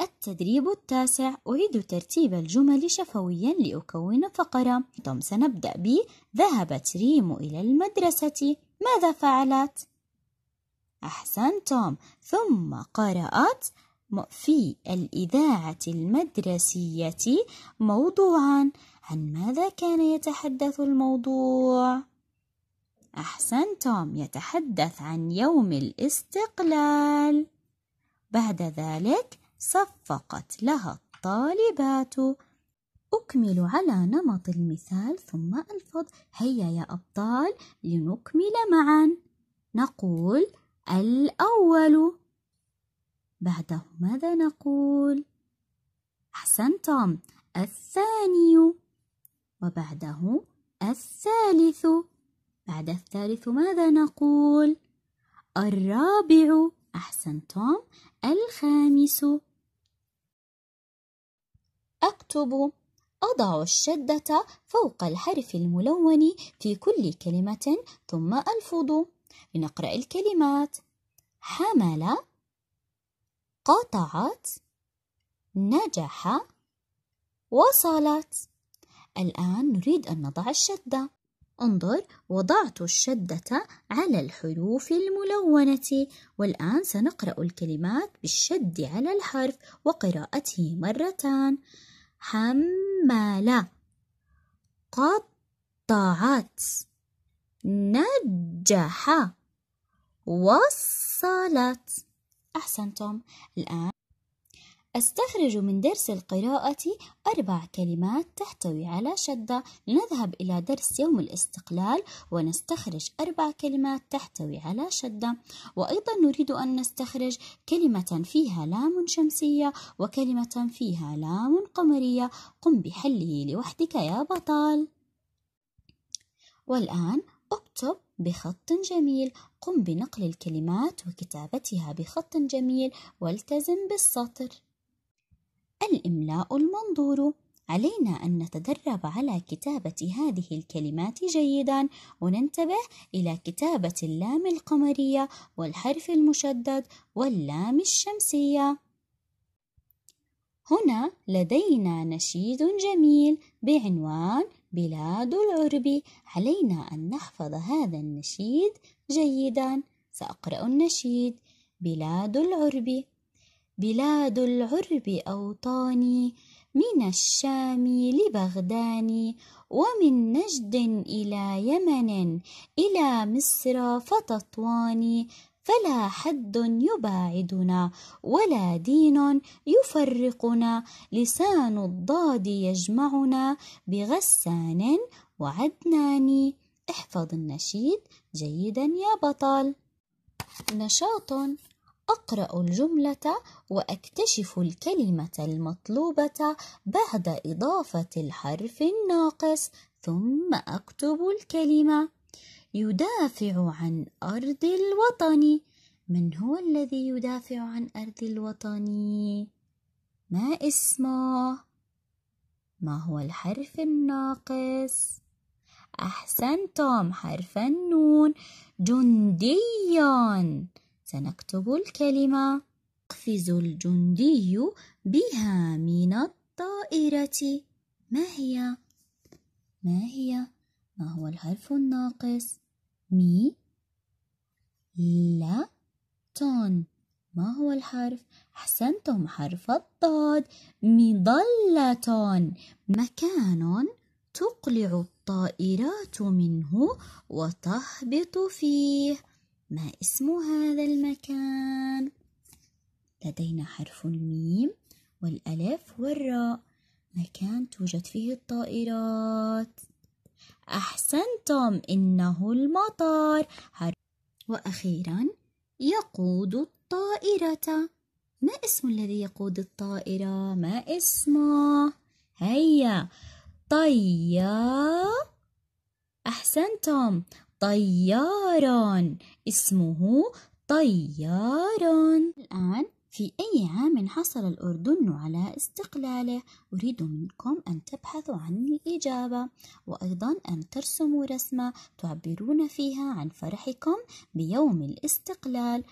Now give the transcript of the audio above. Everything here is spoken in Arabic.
التدريب التاسع أعيد ترتيب الجمل شفويا لأكون فقرة ثم سنبدأ ب ذهبت ريم إلى المدرسة ماذا فعلت؟ أحسنتم ثم قرأت في الإذاعة المدرسية موضوعا عن ماذا كان يتحدث الموضوع؟ أحسنتم يتحدث عن يوم الاستقلال بعد ذلك صفقت لها الطالبات أكمل على نمط المثال ثم ألفظ هيا يا أبطال لنكمل معا نقول الأول بعده ماذا نقول أحسنتم الثاني وبعده الثالث بعد الثالث ماذا نقول الرابع أحسنتم الخامس أكتب أضع الشدة فوق الحرف الملون في كل كلمة ثم ألفظ لنقرأ الكلمات حمل قطعت نجح وصلت الآن نريد أن نضع الشدة انظر وضعت الشدة على الحروف الملونة والآن سنقرأ الكلمات بالشد على الحرف وقراءته مرتان حمالة قطعت نجح وصلت أحسنتم الآن أستخرج من درس القراءة أربع كلمات تحتوي على شدة نذهب إلى درس يوم الاستقلال ونستخرج أربع كلمات تحتوي على شدة وأيضا نريد أن نستخرج كلمة فيها لام شمسية وكلمة فيها لام قمرية قم بحله لوحدك يا بطال والآن اكتب بخط جميل قم بنقل الكلمات وكتابتها بخط جميل والتزم بالسطر الإملاء المنظور علينا أن نتدرب على كتابة هذه الكلمات جيدا وننتبه إلى كتابة اللام القمرية والحرف المشدد واللام الشمسية هنا لدينا نشيد جميل بعنوان بلاد العرب علينا أن نحفظ هذا النشيد جيدا سأقرأ النشيد بلاد العرب بلاد العرب أوطاني من الشام لبغدان ومن نجد إلى يمن إلى مصر فتطوان فلا حد يباعدنا ولا دين يفرقنا لسان الضاد يجمعنا بغسان وعدنان احفظ النشيد جيدا يا بطل نشاط أقرأ الجملة وأكتشف الكلمة المطلوبة بعد إضافة الحرف الناقص ثم أكتب الكلمة يدافع عن أرض الوطن من هو الذي يدافع عن أرض الوطن؟ ما اسمه؟ ما هو الحرف الناقص؟ أحسنتم حرف النون جندياً سنكتب الكلمة يقفز الجندي بها من الطائرة ما هي؟ ما هي؟ ما هو الحرف الناقص؟ مي لا تون ما هو الحرف؟ أحسنتم حرف الضاد مظلة مكان تقلع الطائرات منه وتهبط فيه ما اسم هذا المكان لدينا حرف الميم والألف والراء مكان توجد فيه الطائرات أحسنتم إنه المطار وأخيرا يقود الطائرة ما اسم الذي يقود الطائرة؟ ما اسمه؟ هيا طيا أحسنتم طيار اسمه طيار الآن في أي عام حصل الأردن على استقلاله؟ أريد منكم أن تبحثوا عن الإجابة وأيضا أن ترسموا رسمة تعبرون فيها عن فرحكم بيوم الاستقلال